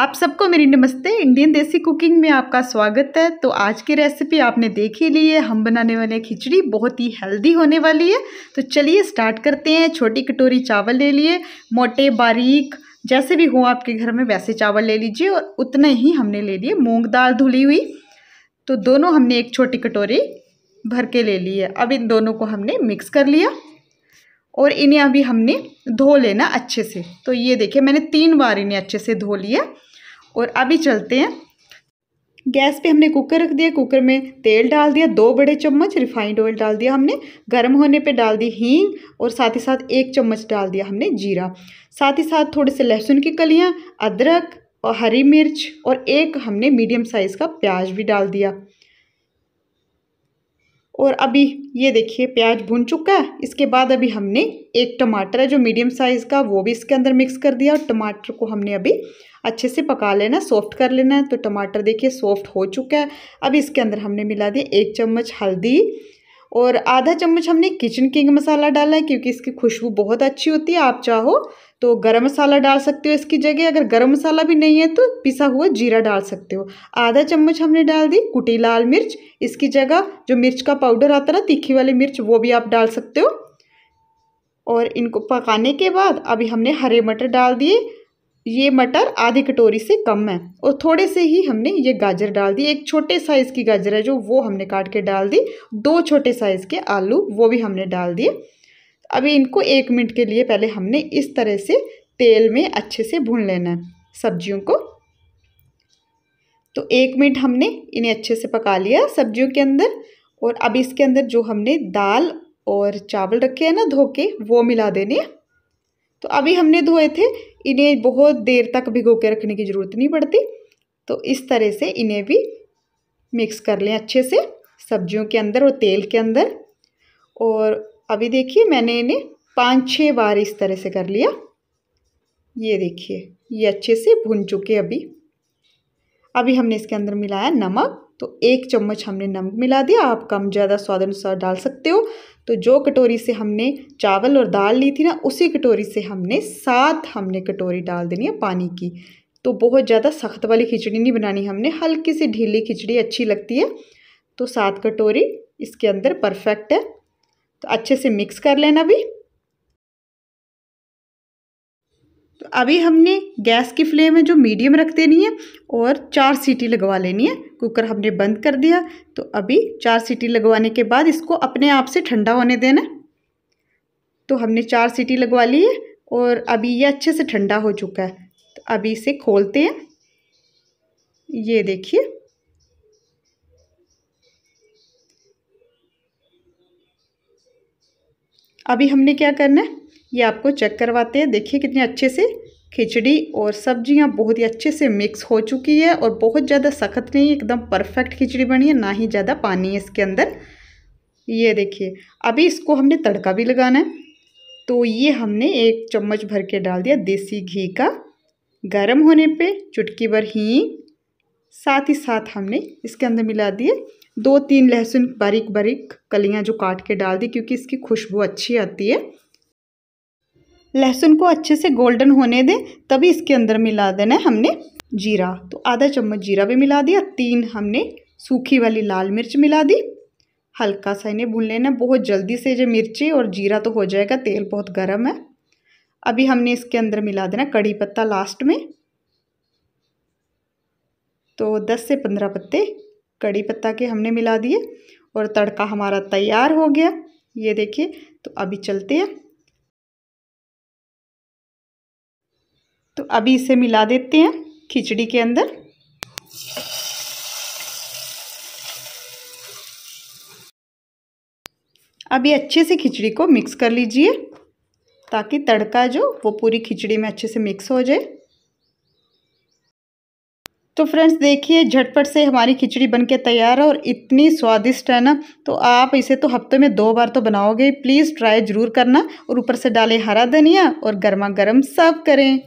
आप सबको मेरी नमस्ते इंडियन देसी कुकिंग में आपका स्वागत है तो आज की रेसिपी आपने देख ही ली है हम बनाने वाले खिचड़ी बहुत ही हेल्दी होने वाली है तो चलिए स्टार्ट करते हैं छोटी कटोरी चावल ले लिए मोटे बारीक जैसे भी हो आपके घर में वैसे चावल ले लीजिए और उतने ही हमने ले लिए मूँग दाल धुली हुई तो दोनों हमने एक छोटी कटोरी भर के ले ली है अब इन दोनों को हमने मिक्स कर लिया और इन्हें अभी हमने धो लेना अच्छे से तो ये देखिए मैंने तीन बार इन्हें अच्छे से धो लिया और अभी चलते हैं गैस पे हमने कुकर रख दिया कुकर में तेल डाल दिया दो बड़े चम्मच रिफाइंड ऑयल डाल दिया हमने गर्म होने पे डाल दी हींग और साथ ही साथ एक चम्मच डाल दिया हमने जीरा साथ ही साथ थोड़े से लहसुन की कलियाँ अदरक और हरी मिर्च और एक हमने मीडियम साइज़ का प्याज भी डाल दिया और अभी ये देखिए प्याज भुन चुका है इसके बाद अभी हमने एक टमाटर है जो मीडियम साइज़ का वो भी इसके अंदर मिक्स कर दिया और टमाटर को हमने अभी अच्छे से पका लेना है सॉफ्ट कर लेना है तो टमाटर देखिए सॉफ्ट हो चुका है अब इसके अंदर हमने मिला दिया एक चम्मच हल्दी और आधा चम्मच हमने किचन किंग मसाला डाला है क्योंकि इसकी खुशबू बहुत अच्छी होती है आप चाहो तो गरम मसाला डाल सकते हो इसकी जगह अगर गरम मसाला भी नहीं है तो पिसा हुआ जीरा डाल सकते हो आधा चम्मच हमने डाल दी कुटी लाल मिर्च इसकी जगह जो मिर्च का पाउडर आता ना तीखी वाली मिर्च वो भी आप डाल सकते हो और इनको पकाने के बाद अभी हमने हरे मटर डाल दिए ये मटर आधी कटोरी से कम है और थोड़े से ही हमने ये गाजर डाल दी एक छोटे साइज़ की गाजर है जो वो हमने काट के डाल दी दो छोटे साइज़ के आलू वो भी हमने डाल दिए अभी इनको एक मिनट के लिए पहले हमने इस तरह से तेल में अच्छे से भून लेना है सब्जियों को तो एक मिनट हमने इन्हें अच्छे से पका लिया सब्जियों के अंदर और अब इसके अंदर जो हमने दाल और चावल रखे हैं ना धो के वो मिला देने तो अभी हमने धोए थे इन्हें बहुत देर तक भिगो के रखने की ज़रूरत नहीं पड़ती तो इस तरह से इन्हें भी मिक्स कर लें अच्छे से सब्जियों के अंदर और तेल के अंदर और अभी देखिए मैंने इन्हें पाँच छः बार इस तरह से कर लिया ये देखिए ये अच्छे से भुन चुके अभी अभी हमने इसके अंदर मिलाया नमक तो एक चम्मच हमने नमक मिला दिया आप कम ज़्यादा स्वाद अनुसार डाल सकते हो तो जो कटोरी से हमने चावल और दाल ली थी ना उसी कटोरी से हमने सात हमने कटोरी डाल देनी है पानी की तो बहुत ज़्यादा सख्त वाली खिचड़ी नहीं बनानी हमने हल्की सी ढीली खिचड़ी अच्छी लगती है तो सात कटोरी इसके अंदर परफेक्ट है तो अच्छे से मिक्स कर लेना भी अभी हमने गैस की फ्लेम है जो मीडियम रख देनी है और चार सीटी लगवा लेनी है कुकर हमने बंद कर दिया तो अभी चार सीटी लगवाने के बाद इसको अपने आप से ठंडा होने देना तो हमने चार सीटी लगवा ली है और अभी ये अच्छे से ठंडा हो चुका है तो अभी इसे खोलते हैं ये देखिए अभी हमने क्या करना है ये आपको चेक करवाते हैं देखिए कितने अच्छे से खिचड़ी और सब्जियां बहुत ही अच्छे से मिक्स हो चुकी है और बहुत ज़्यादा सख्त नहीं है एकदम परफेक्ट खिचड़ी बनी है ना ही ज़्यादा पानी है इसके अंदर ये देखिए अभी इसको हमने तड़का भी लगाना है तो ये हमने एक चम्मच भर के डाल दिया देसी घी का गर्म होने पे चुटकी भर हींग साथ ही साथ हमने इसके अंदर मिला दिए दो तीन लहसुन बारीक बारीक कलियाँ जो काट के डाल दी क्योंकि इसकी खुशबू अच्छी आती है लहसुन को अच्छे से गोल्डन होने दें तभी इसके अंदर मिला देना है हमने जीरा तो आधा चम्मच जीरा भी मिला दिया तीन हमने सूखी वाली लाल मिर्च मिला दी हल्का सा इन्हें भून लेना बहुत जल्दी से जो मिर्ची और जीरा तो हो जाएगा तेल बहुत गर्म है अभी हमने इसके अंदर मिला देना कड़ी पत्ता लास्ट में तो 10 से 15 पत्ते कड़ी पत्ता के हमने मिला दिए और तड़का हमारा तैयार हो गया ये देखिए तो अभी चलते हैं तो अभी इसे मिला देते हैं खिचड़ी के अंदर अभी अच्छे से खिचड़ी को मिक्स कर लीजिए ताकि तड़का जो वो पूरी खिचड़ी में अच्छे से मिक्स हो जाए तो फ्रेंड्स देखिए झटपट से हमारी खिचड़ी बनके तैयार है और इतनी स्वादिष्ट है ना तो आप इसे तो हफ्ते में दो बार तो बनाओगे प्लीज़ ट्राई ज़रूर करना और ऊपर से डालें हरा धनिया और गर्मा गर्म सर्व करें